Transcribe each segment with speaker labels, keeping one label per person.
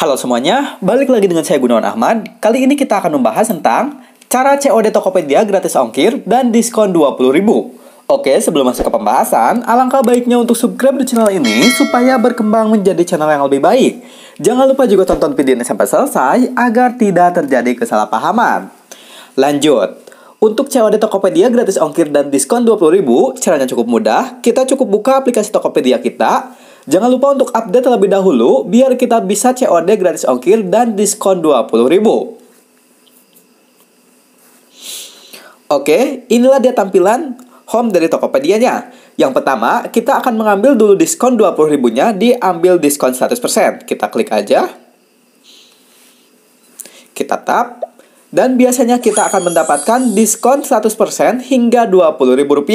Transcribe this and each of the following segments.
Speaker 1: Halo semuanya, balik lagi dengan saya Gunawan Ahmad. Kali ini kita akan membahas tentang cara COD Tokopedia gratis ongkir dan diskon 20.000. Oke, sebelum masuk ke pembahasan, alangkah baiknya untuk subscribe di channel ini supaya berkembang menjadi channel yang lebih baik. Jangan lupa juga tonton video ini sampai selesai agar tidak terjadi kesalahpahaman. Lanjut. Untuk COD di Tokopedia gratis ongkir dan diskon 20.000, caranya cukup mudah. Kita cukup buka aplikasi Tokopedia kita. Jangan lupa untuk update terlebih dahulu biar kita bisa COD gratis ongkir dan diskon 20.000. Oke, inilah dia tampilan home dari Tokopedia-nya. Yang pertama, kita akan mengambil dulu diskon 20.000 nya di ambil diskon 100%. Kita klik aja. Kita tap dan biasanya kita akan mendapatkan diskon 100% hingga Rp20.000.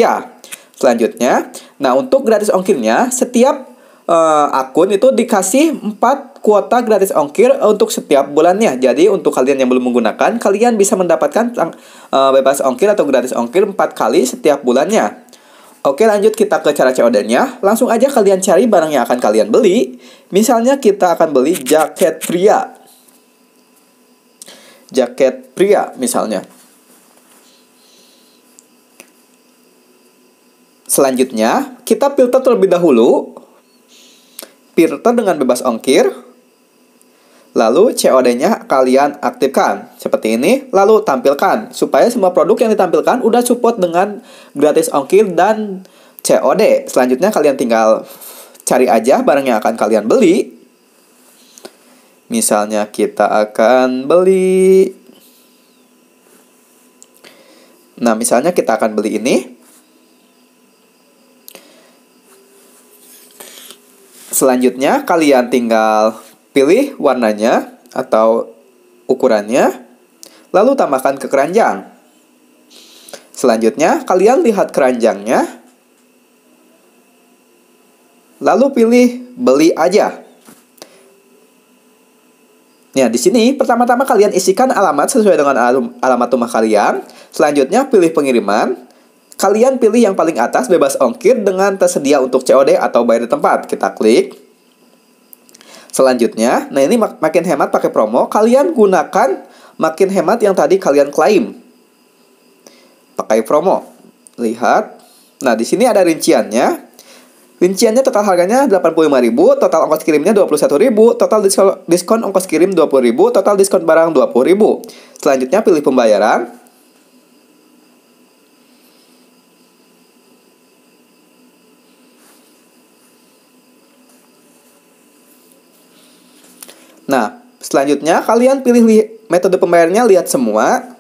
Speaker 1: Selanjutnya, nah untuk gratis ongkirnya setiap uh, akun itu dikasih 4 kuota gratis ongkir untuk setiap bulannya. Jadi untuk kalian yang belum menggunakan, kalian bisa mendapatkan uh, bebas ongkir atau gratis ongkir 4 kali setiap bulannya. Oke lanjut kita ke cara COD-nya Langsung aja kalian cari barang yang akan kalian beli Misalnya kita akan beli jaket pria jaket pria misalnya. Selanjutnya, kita filter terlebih dahulu. Filter dengan bebas ongkir. Lalu COD-nya kalian aktifkan seperti ini, lalu tampilkan supaya semua produk yang ditampilkan udah support dengan gratis ongkir dan COD. Selanjutnya kalian tinggal cari aja barang yang akan kalian beli Misalnya kita akan beli Nah, misalnya kita akan beli ini. Selanjutnya, kalian tinggal pilih warnanya atau ukurannya, lalu tambahkan ke keranjang. Selanjutnya, kalian lihat keranjangnya, lalu pilih "beli aja". Nah di sini pertama-tama kalian isikan alamat sesuai dengan alamat rumah kalian. Selanjutnya pilih pengiriman. Kalian pilih yang paling atas bebas ongkir dengan tersedia untuk COD atau bayar di tempat. Kita klik. Selanjutnya, nah ini mak makin hemat pakai promo, kalian gunakan makin hemat yang tadi kalian klaim. Pakai promo. Lihat. Nah, di sini ada rinciannya. Rinciannya total harganya 85.000, total ongkos kirimnya 21.000, total diskon, diskon ongkos kirim 20.000, total diskon barang 20.000. Selanjutnya pilih pembayaran. Nah, selanjutnya kalian pilih metode pembayarannya lihat semua.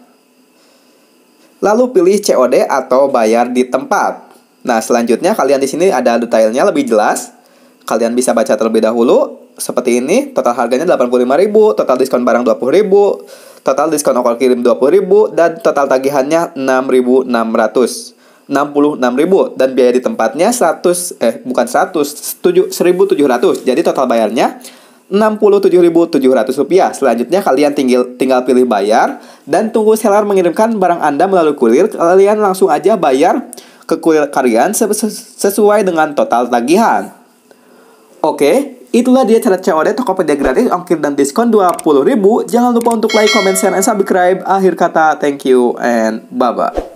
Speaker 1: Lalu pilih COD atau bayar di tempat. Nah, selanjutnya kalian di sini ada detailnya lebih jelas. Kalian bisa baca terlebih dahulu seperti ini, total harganya 85.000, total diskon barang 20.000, total diskon ongkos kirim 20.000 dan total tagihannya 6.600. 66.000 dan biaya di tempatnya 100 eh bukan 100 1.700. Jadi total bayarnya 67.700 rupiah. Selanjutnya kalian tinggal tinggal pilih bayar dan tunggu seller mengirimkan barang Anda melalui kurir. Kalian langsung aja bayar kekulkarian sesuai dengan total tagihan. Oke, itulah dia cara COD Tokopedia gratis ongkir dan diskon 20.000. Jangan lupa untuk like, comment, share, and subscribe. Akhir kata, thank you and bye-bye.